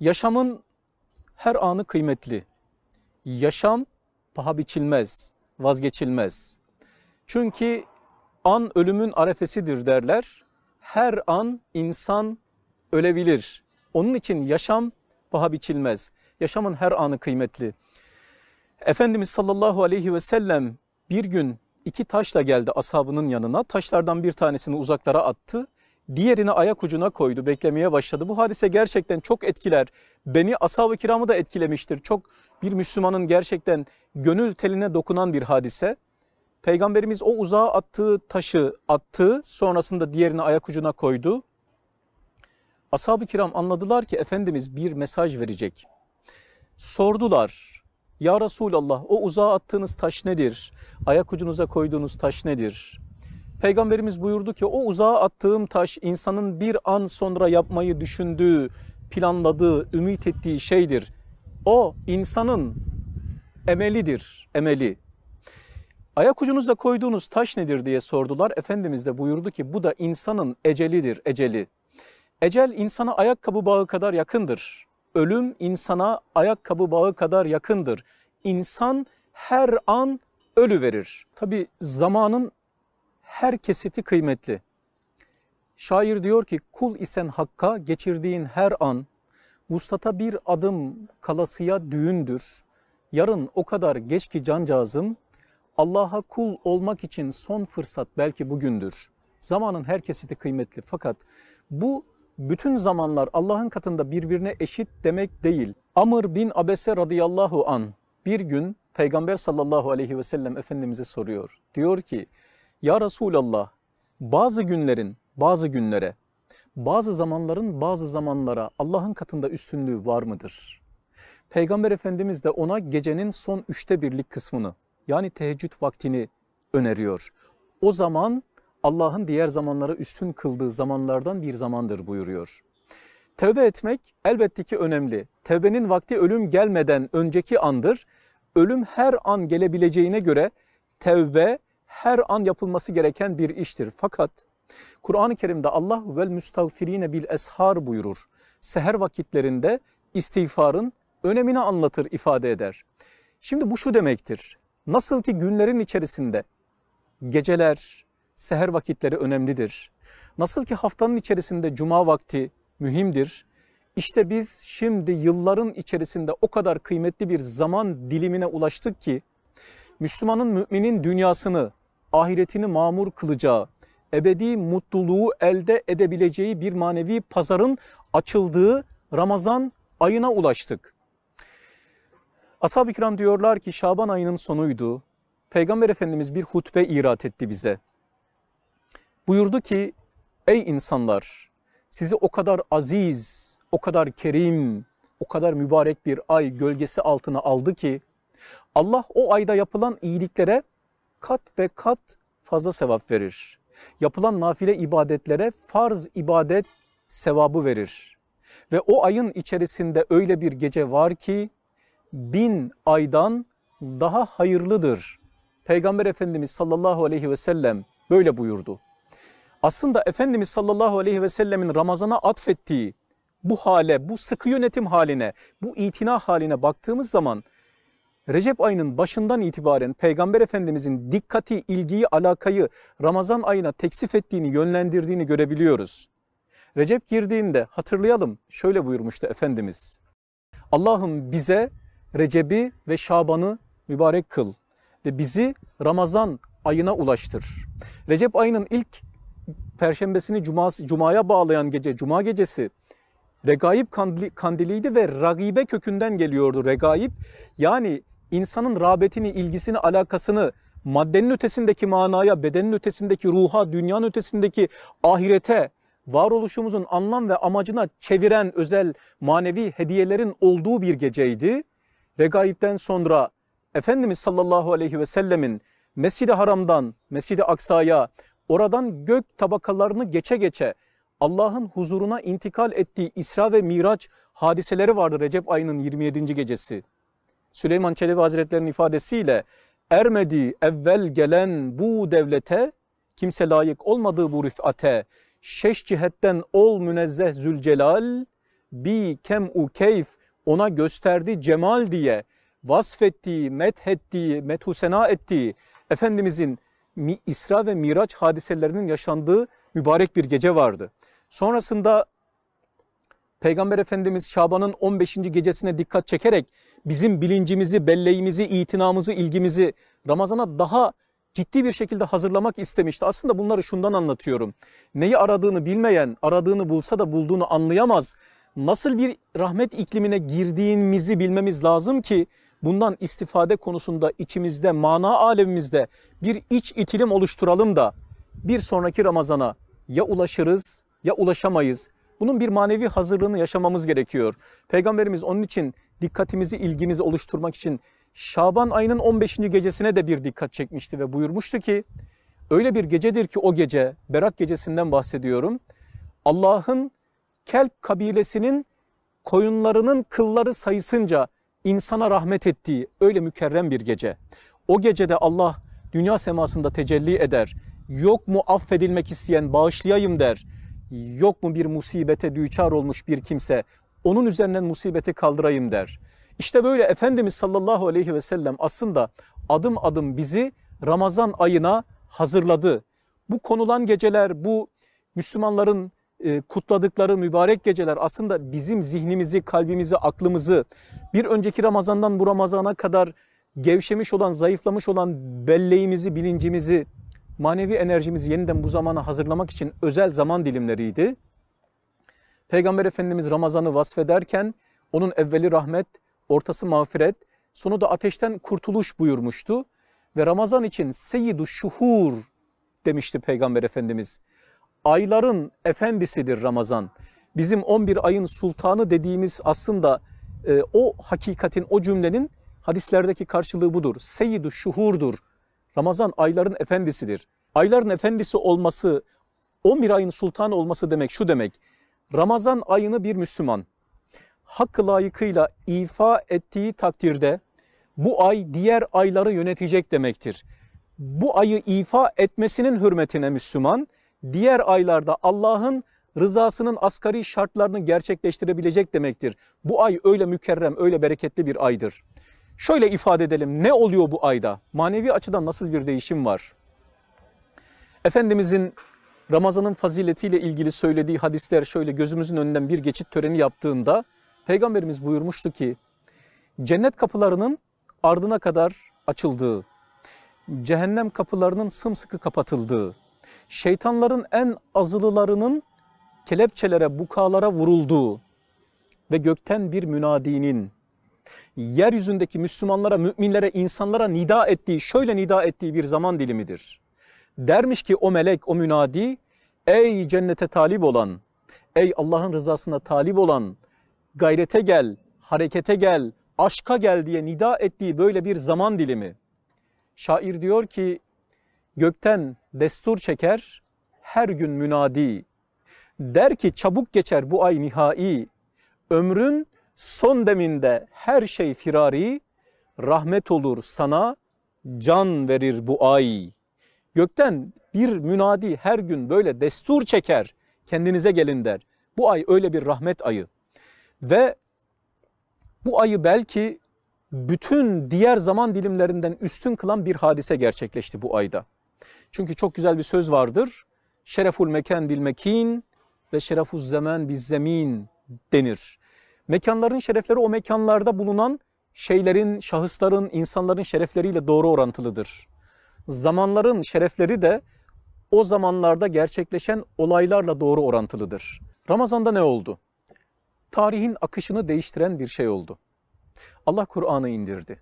Yaşamın her anı kıymetli. Yaşam paha biçilmez, vazgeçilmez. Çünkü an ölümün arefesidir derler. Her an insan ölebilir. Onun için yaşam paha biçilmez. Yaşamın her anı kıymetli. Efendimiz sallallahu aleyhi ve sellem bir gün iki taşla geldi ashabının yanına. Taşlardan bir tanesini uzaklara attı diğerini ayak ucuna koydu, beklemeye başladı. Bu hadise gerçekten çok etkiler. Beni ashab-ı kiramı da etkilemiştir. Çok bir Müslümanın gerçekten gönül teline dokunan bir hadise. Peygamberimiz o uzağa attığı taşı attı, sonrasında diğerini ayak ucuna koydu. Ashab-ı kiram anladılar ki Efendimiz bir mesaj verecek. Sordular, ya Resulallah o uzağa attığınız taş nedir? Ayak ucunuza koyduğunuz taş nedir? Peygamberimiz buyurdu ki o uzağa attığım taş insanın bir an sonra yapmayı düşündüğü, planladığı, ümit ettiği şeydir. O insanın emelidir, emeli. Ayak ucunuzda koyduğunuz taş nedir diye sordular. Efendimiz de buyurdu ki bu da insanın ecelidir, eceli. Ecel insana ayakkabı bağı kadar yakındır. Ölüm insana ayakkabı bağı kadar yakındır. İnsan her an ölü verir. Tabi zamanın her kesiti kıymetli. Şair diyor ki kul isen hakka geçirdiğin her an, vuslata bir adım kalasıya düğündür. Yarın o kadar geç ki cancağızım, Allah'a kul olmak için son fırsat belki bugündür. Zamanın her kesiti kıymetli fakat bu bütün zamanlar Allah'ın katında birbirine eşit demek değil. Amr bin Abese radıyallahu an bir gün Peygamber sallallahu aleyhi ve sellem Efendimiz'e soruyor. Diyor ki ya Resulallah bazı günlerin bazı günlere, bazı zamanların bazı zamanlara Allah'ın katında üstünlüğü var mıdır? Peygamber Efendimiz de ona gecenin son üçte birlik kısmını yani teheccüd vaktini öneriyor. O zaman Allah'ın diğer zamanlara üstün kıldığı zamanlardan bir zamandır buyuruyor. Tevbe etmek elbette ki önemli. Tevbenin vakti ölüm gelmeden önceki andır. Ölüm her an gelebileceğine göre tevbe her an yapılması gereken bir iştir. Fakat Kur'an-ı Kerim'de Allah vel müstagfirine bil eshar buyurur. Seher vakitlerinde istiğfarın önemini anlatır, ifade eder. Şimdi bu şu demektir. Nasıl ki günlerin içerisinde geceler, seher vakitleri önemlidir. Nasıl ki haftanın içerisinde cuma vakti mühimdir. İşte biz şimdi yılların içerisinde o kadar kıymetli bir zaman dilimine ulaştık ki Müslümanın müminin dünyasını, ahiretini mamur kılacağı, ebedi mutluluğu elde edebileceği bir manevi pazarın açıldığı Ramazan ayına ulaştık. Ashab-ı kiram diyorlar ki Şaban ayının sonuydu. Peygamber Efendimiz bir hutbe irat etti bize. Buyurdu ki ey insanlar sizi o kadar aziz, o kadar kerim, o kadar mübarek bir ay gölgesi altına aldı ki Allah o ayda yapılan iyiliklere kat be kat fazla sevap verir. Yapılan nafile ibadetlere farz ibadet sevabı verir. Ve o ayın içerisinde öyle bir gece var ki bin aydan daha hayırlıdır. Peygamber Efendimiz sallallahu aleyhi ve sellem böyle buyurdu. Aslında Efendimiz sallallahu aleyhi ve sellemin Ramazan'a atfettiği bu hale, bu sıkı yönetim haline, bu itina haline baktığımız zaman Recep ayının başından itibaren Peygamber Efendimizin dikkati, ilgiyi, alakayı Ramazan ayına teksif ettiğini, yönlendirdiğini görebiliyoruz. Recep girdiğinde hatırlayalım şöyle buyurmuştu Efendimiz. Allah'ım bize Recep'i ve Şaban'ı mübarek kıl ve bizi Ramazan ayına ulaştır. Recep ayının ilk perşembesini cuması, cumaya bağlayan gece, cuma gecesi Regaib kandiliydi ve ragibe kökünden geliyordu regaib. Yani insanın rağbetini, ilgisini, alakasını maddenin ötesindeki manaya, bedenin ötesindeki ruha, dünyanın ötesindeki ahirete, varoluşumuzun anlam ve amacına çeviren özel manevi hediyelerin olduğu bir geceydi. Regaib'den sonra Efendimiz sallallahu aleyhi ve sellemin Mescid-i Haram'dan Mescid-i Aksa'ya oradan gök tabakalarını geçe geçe Allah'ın huzuruna intikal ettiği İsra ve Miraç hadiseleri vardı Recep ayının 27. gecesi. Süleyman Çelebi Hazretleri'nin ifadesiyle ermedi evvel gelen bu devlete kimse layık olmadığı bu rüfate şeş cihetten ol münezzeh zülcelal bi kem u keyf ona gösterdi cemal diye vasfettiği, methettiği, methusena ettiği Efendimizin İsra ve Miraç hadiselerinin yaşandığı mübarek bir gece vardı. Sonrasında Peygamber Efendimiz Şaban'ın 15. gecesine dikkat çekerek bizim bilincimizi, belleğimizi, itinamızı, ilgimizi Ramazan'a daha ciddi bir şekilde hazırlamak istemişti. Aslında bunları şundan anlatıyorum. Neyi aradığını bilmeyen, aradığını bulsa da bulduğunu anlayamaz. Nasıl bir rahmet iklimine girdiğimizi bilmemiz lazım ki bundan istifade konusunda içimizde, mana alemimizde bir iç itilim oluşturalım da bir sonraki Ramazan'a ya ulaşırız ya ulaşamayız bunun bir manevi hazırlığını yaşamamız gerekiyor. Peygamberimiz onun için dikkatimizi, ilgimizi oluşturmak için Şaban ayının 15. gecesine de bir dikkat çekmişti ve buyurmuştu ki öyle bir gecedir ki o gece Berat gecesinden bahsediyorum. Allah'ın Kelp kabilesinin koyunlarının kılları sayısınca insana rahmet ettiği öyle mükerrem bir gece. O gecede Allah dünya semasında tecelli eder. Yok mu affedilmek isteyen bağışlayayım der.'' yok mu bir musibete düçar olmuş bir kimse onun üzerinden musibeti kaldırayım der. İşte böyle Efendimiz sallallahu aleyhi ve sellem aslında adım adım bizi Ramazan ayına hazırladı. Bu konulan geceler, bu Müslümanların e, kutladıkları mübarek geceler aslında bizim zihnimizi, kalbimizi, aklımızı bir önceki Ramazan'dan bu Ramazan'a kadar gevşemiş olan, zayıflamış olan belleğimizi, bilincimizi manevi enerjimizi yeniden bu zamana hazırlamak için özel zaman dilimleriydi. Peygamber Efendimiz Ramazan'ı vasfederken onun evveli rahmet, ortası mağfiret, sonu da ateşten kurtuluş buyurmuştu. Ve Ramazan için Seyyidu Şuhur demişti Peygamber Efendimiz. Ayların efendisidir Ramazan. Bizim 11 ayın sultanı dediğimiz aslında e, o hakikatin, o cümlenin hadislerdeki karşılığı budur. Seyyidu Şuhur'dur Ramazan ayların efendisidir. Ayların efendisi olması, 11 ayın sultanı olması demek şu demek. Ramazan ayını bir Müslüman hakkı layıkıyla ifa ettiği takdirde bu ay diğer ayları yönetecek demektir. Bu ayı ifa etmesinin hürmetine Müslüman diğer aylarda Allah'ın rızasının asgari şartlarını gerçekleştirebilecek demektir. Bu ay öyle mükerrem, öyle bereketli bir aydır. Şöyle ifade edelim ne oluyor bu ayda? Manevi açıdan nasıl bir değişim var? Efendimizin Ramazan'ın faziletiyle ilgili söylediği hadisler şöyle gözümüzün önünden bir geçit töreni yaptığında Peygamberimiz buyurmuştu ki cennet kapılarının ardına kadar açıldığı, cehennem kapılarının sımsıkı kapatıldığı, şeytanların en azılılarının kelepçelere, bukalara vurulduğu ve gökten bir münadinin yeryüzündeki Müslümanlara, müminlere, insanlara nida ettiği, şöyle nida ettiği bir zaman dilimidir. Dermiş ki o melek, o münadi, ey cennete talip olan, ey Allah'ın rızasına talip olan, gayrete gel, harekete gel, aşka gel diye nida ettiği böyle bir zaman dilimi. Şair diyor ki gökten destur çeker her gün münadi. Der ki çabuk geçer bu ay nihai. Ömrün Son deminde her şey firari, rahmet olur sana, can verir bu ay. Gökten bir münadi her gün böyle destur çeker, kendinize gelin der. Bu ay öyle bir rahmet ayı. Ve bu ayı belki bütün diğer zaman dilimlerinden üstün kılan bir hadise gerçekleşti bu ayda. Çünkü çok güzel bir söz vardır. Şereful meken bil mekin ve şerefuz zaman biz zemin denir. Mekanların şerefleri o mekanlarda bulunan şeylerin, şahısların, insanların şerefleriyle doğru orantılıdır. Zamanların şerefleri de o zamanlarda gerçekleşen olaylarla doğru orantılıdır. Ramazan'da ne oldu? Tarihin akışını değiştiren bir şey oldu. Allah Kur'an'ı indirdi.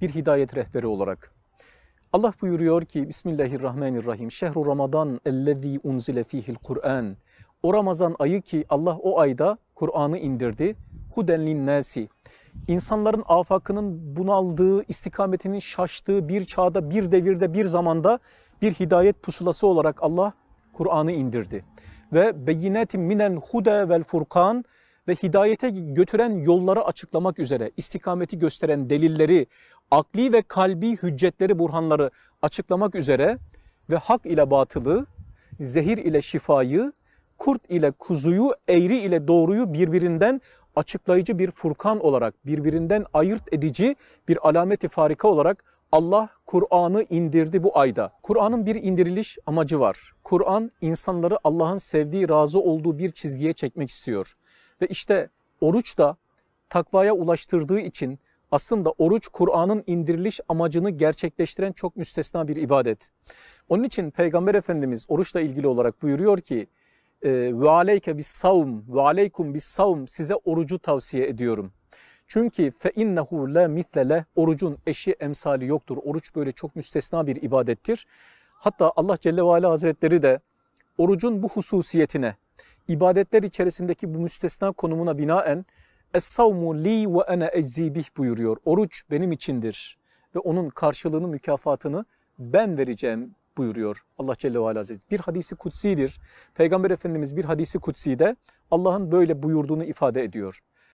Bir hidayet rehberi olarak. Allah buyuruyor ki Bismillahirrahmanirrahim. Şehru Ramazan Ellevi unzile fihil Kur'an. O Ramazan ayı ki Allah o ayda Kur'an'ı indirdi huden linnâsi. İnsanların afakının bunaldığı, istikametinin şaştığı bir çağda, bir devirde, bir zamanda bir hidayet pusulası olarak Allah Kur'an'ı indirdi. Ve beyinetim minen Huda vel furkan ve hidayete götüren yolları açıklamak üzere istikameti gösteren delilleri, akli ve kalbi hüccetleri, burhanları açıklamak üzere ve hak ile batılı, zehir ile şifayı, kurt ile kuzuyu, eğri ile doğruyu birbirinden açıklayıcı bir Furkan olarak, birbirinden ayırt edici bir alameti farika olarak Allah Kur'an'ı indirdi bu ayda. Kur'an'ın bir indiriliş amacı var. Kur'an insanları Allah'ın sevdiği, razı olduğu bir çizgiye çekmek istiyor. Ve işte oruç da takvaya ulaştırdığı için aslında oruç Kur'an'ın indiriliş amacını gerçekleştiren çok müstesna bir ibadet. Onun için Peygamber Efendimiz oruçla ilgili olarak buyuruyor ki ee, ve aleyke bis savm ve aleykum bis savm size orucu tavsiye ediyorum. Çünkü fe innehu la mitlele orucun eşi emsali yoktur. Oruç böyle çok müstesna bir ibadettir. Hatta Allah Celle ve Ala Hazretleri de orucun bu hususiyetine, ibadetler içerisindeki bu müstesna konumuna binaen Es-savmu li ve ene eczibih buyuruyor. Oruç benim içindir ve onun karşılığını, mükafatını ben vereceğim buyuruyor Allah Celle ve Ala Bir hadisi kutsidir. Peygamber Efendimiz bir hadisi kutside Allah'ın böyle buyurduğunu ifade ediyor.